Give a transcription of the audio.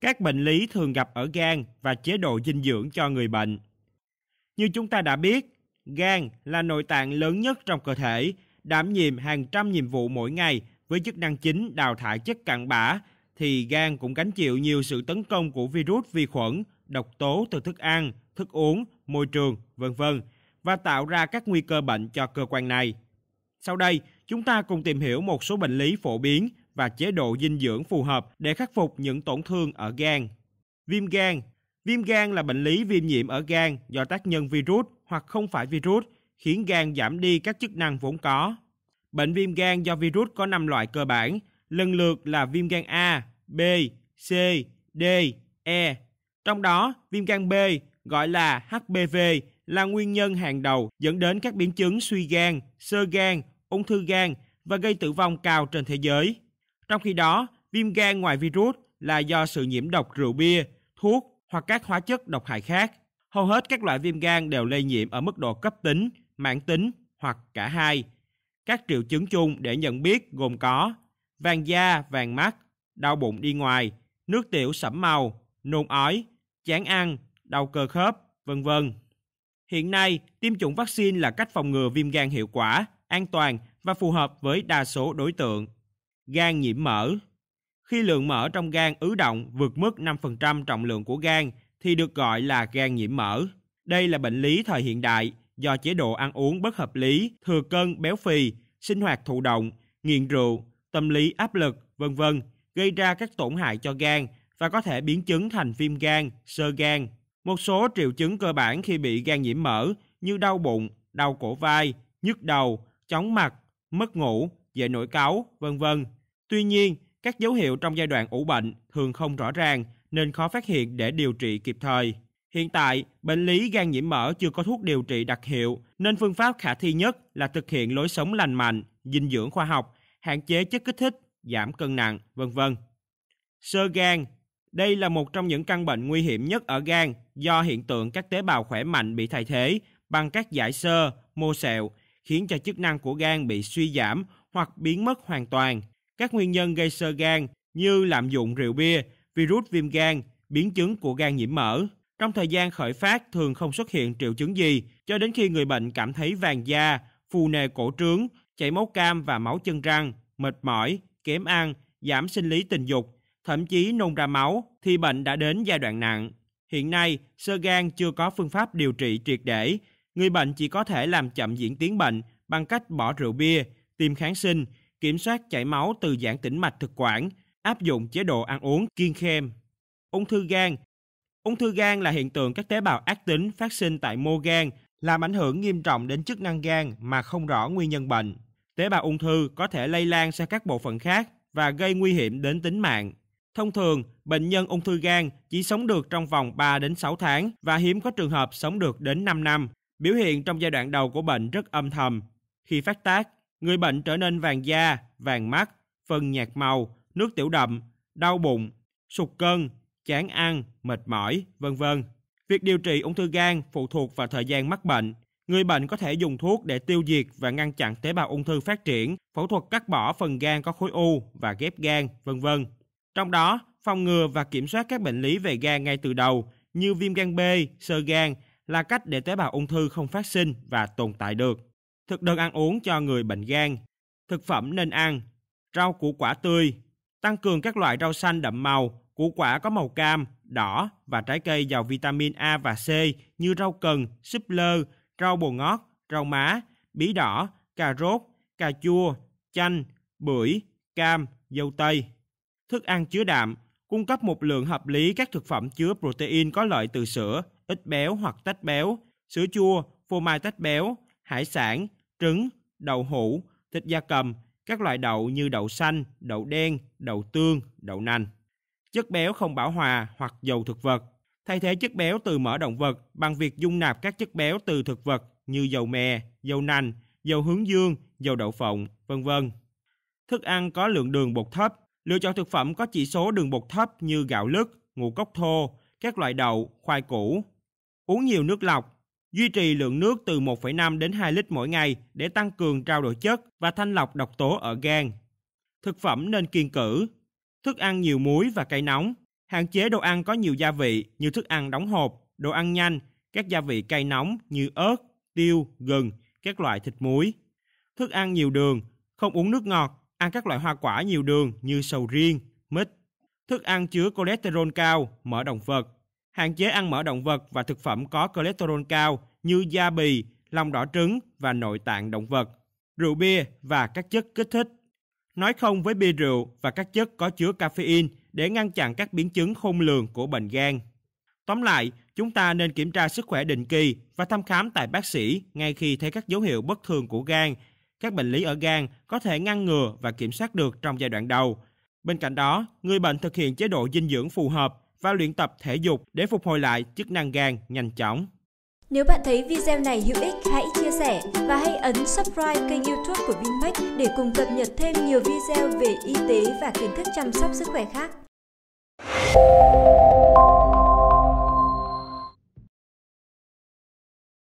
Các bệnh lý thường gặp ở gan và chế độ dinh dưỡng cho người bệnh. Như chúng ta đã biết, gan là nội tạng lớn nhất trong cơ thể, đảm nhiệm hàng trăm nhiệm vụ mỗi ngày với chức năng chính đào thải chất cặn bã thì gan cũng gánh chịu nhiều sự tấn công của virus vi khuẩn, độc tố từ thức ăn, thức uống, môi trường, vân vân và tạo ra các nguy cơ bệnh cho cơ quan này. Sau đây, chúng ta cùng tìm hiểu một số bệnh lý phổ biến và chế độ dinh dưỡng phù hợp để khắc phục những tổn thương ở gan. Viêm gan Viêm gan là bệnh lý viêm nhiễm ở gan do tác nhân virus hoặc không phải virus, khiến gan giảm đi các chức năng vốn có. Bệnh viêm gan do virus có 5 loại cơ bản, lần lượt là viêm gan A, B, C, D, E. Trong đó, viêm gan B gọi là HPV là nguyên nhân hàng đầu dẫn đến các biến chứng suy gan, sơ gan ung thư gan và gây tử vong cao trên thế giới. Trong khi đó, viêm gan ngoài virus là do sự nhiễm độc rượu bia, thuốc hoặc các hóa chất độc hại khác. Hầu hết các loại viêm gan đều lây nhiễm ở mức độ cấp tính, mãn tính hoặc cả hai. Các triệu chứng chung để nhận biết gồm có vàng da, vàng mắt, đau bụng đi ngoài, nước tiểu sẫm màu, nôn ói, chán ăn, đau cơ khớp, vân vân. Hiện nay, tiêm chủng vaccine là cách phòng ngừa viêm gan hiệu quả an toàn và phù hợp với đa số đối tượng. Gan nhiễm mỡ Khi lượng mỡ trong gan ứ động vượt mức 5% trọng lượng của gan thì được gọi là gan nhiễm mỡ. Đây là bệnh lý thời hiện đại do chế độ ăn uống bất hợp lý, thừa cân, béo phì, sinh hoạt thụ động, nghiện rượu, tâm lý áp lực, vân vân gây ra các tổn hại cho gan và có thể biến chứng thành viêm gan, sơ gan. Một số triệu chứng cơ bản khi bị gan nhiễm mỡ như đau bụng, đau cổ vai, nhức đầu, chóng mặt, mất ngủ, dễ nổi cáu, vân vân. Tuy nhiên, các dấu hiệu trong giai đoạn ủ bệnh thường không rõ ràng nên khó phát hiện để điều trị kịp thời. Hiện tại, bệnh lý gan nhiễm mỡ chưa có thuốc điều trị đặc hiệu nên phương pháp khả thi nhất là thực hiện lối sống lành mạnh, dinh dưỡng khoa học, hạn chế chất kích thích, giảm cân nặng, vân vân. Sơ gan đây là một trong những căn bệnh nguy hiểm nhất ở gan do hiện tượng các tế bào khỏe mạnh bị thay thế bằng các giải sơ, mô sẹo, khiến cho chức năng của gan bị suy giảm hoặc biến mất hoàn toàn. Các nguyên nhân gây sơ gan như lạm dụng rượu bia, virus viêm gan, biến chứng của gan nhiễm mỡ. Trong thời gian khởi phát thường không xuất hiện triệu chứng gì cho đến khi người bệnh cảm thấy vàng da, phù nề cổ trướng, chảy máu cam và máu chân răng, mệt mỏi, kém ăn, giảm sinh lý tình dục, thậm chí nôn ra máu thì bệnh đã đến giai đoạn nặng. Hiện nay, sơ gan chưa có phương pháp điều trị triệt để người bệnh chỉ có thể làm chậm diễn tiến bệnh bằng cách bỏ rượu bia, tiêm kháng sinh, kiểm soát chảy máu từ giãn tĩnh mạch thực quản, áp dụng chế độ ăn uống kiêng khem. Ung thư gan Ung thư gan là hiện tượng các tế bào ác tính phát sinh tại mô gan, làm ảnh hưởng nghiêm trọng đến chức năng gan mà không rõ nguyên nhân bệnh. Tế bào ung thư có thể lây lan sang các bộ phận khác và gây nguy hiểm đến tính mạng. Thông thường, bệnh nhân ung thư gan chỉ sống được trong vòng 3 đến 6 tháng và hiếm có trường hợp sống được đến 5 năm. Biểu hiện trong giai đoạn đầu của bệnh rất âm thầm. Khi phát tác, người bệnh trở nên vàng da, vàng mắt, phân nhạt màu, nước tiểu đậm, đau bụng, sụt cân, chán ăn, mệt mỏi, vân vân. Việc điều trị ung thư gan phụ thuộc vào thời gian mắc bệnh. Người bệnh có thể dùng thuốc để tiêu diệt và ngăn chặn tế bào ung thư phát triển, phẫu thuật cắt bỏ phần gan có khối u và ghép gan, vân vân. Trong đó, phòng ngừa và kiểm soát các bệnh lý về gan ngay từ đầu như viêm gan B, sơ gan là cách để tế bào ung thư không phát sinh và tồn tại được. Thực đơn ăn uống cho người bệnh gan, thực phẩm nên ăn, rau củ quả tươi, tăng cường các loại rau xanh đậm màu, củ quả có màu cam, đỏ và trái cây giàu vitamin A và C như rau cần, súp lơ, rau bồ ngót, rau má, bí đỏ, cà rốt, cà chua, chanh, bưởi, cam, dâu tây. Thức ăn chứa đạm cung cấp một lượng hợp lý các thực phẩm chứa protein có lợi từ sữa, ít béo hoặc tách béo, sữa chua, phô mai tách béo, hải sản, trứng, đậu hũ, thịt gia cầm, các loại đậu như đậu xanh, đậu đen, đậu tương, đậu nành. Chất béo không bão hòa hoặc dầu thực vật. Thay thế chất béo từ mỡ động vật bằng việc dung nạp các chất béo từ thực vật như dầu mè, dầu nành, dầu hướng dương, dầu đậu phộng, vân vân. Thức ăn có lượng đường bột thấp, lựa chọn thực phẩm có chỉ số đường bột thấp như gạo lứt, ngũ cốc thô, các loại đậu, khoai củ, uống nhiều nước lọc, duy trì lượng nước từ 1,5 đến 2 lít mỗi ngày để tăng cường trao đổi chất và thanh lọc độc tố ở gan. Thực phẩm nên kiên cử, thức ăn nhiều muối và cay nóng, hạn chế đồ ăn có nhiều gia vị như thức ăn đóng hộp, đồ ăn nhanh, các gia vị cay nóng như ớt, tiêu, gừng, các loại thịt muối. Thức ăn nhiều đường, không uống nước ngọt, ăn các loại hoa quả nhiều đường như sầu riêng, mít. Thức ăn chứa cholesterol cao, mỡ động vật, hạn chế ăn mỡ động vật và thực phẩm có cholesterol cao như da bì, lòng đỏ trứng và nội tạng động vật, rượu bia và các chất kích thích. Nói không với bia rượu và các chất có chứa caffeine để ngăn chặn các biến chứng khôn lường của bệnh gan. Tóm lại, chúng ta nên kiểm tra sức khỏe định kỳ và thăm khám tại bác sĩ ngay khi thấy các dấu hiệu bất thường của gan. Các bệnh lý ở gan có thể ngăn ngừa và kiểm soát được trong giai đoạn đầu. Bên cạnh đó, người bệnh thực hiện chế độ dinh dưỡng phù hợp và luyện tập thể dục để phục hồi lại chức năng gan nhanh chóng. Nếu bạn thấy video này hữu ích, hãy chia sẻ và hãy ấn subscribe kênh youtube của Vinmec để cùng cập nhật thêm nhiều video về y tế và kiến thức chăm sóc sức khỏe khác.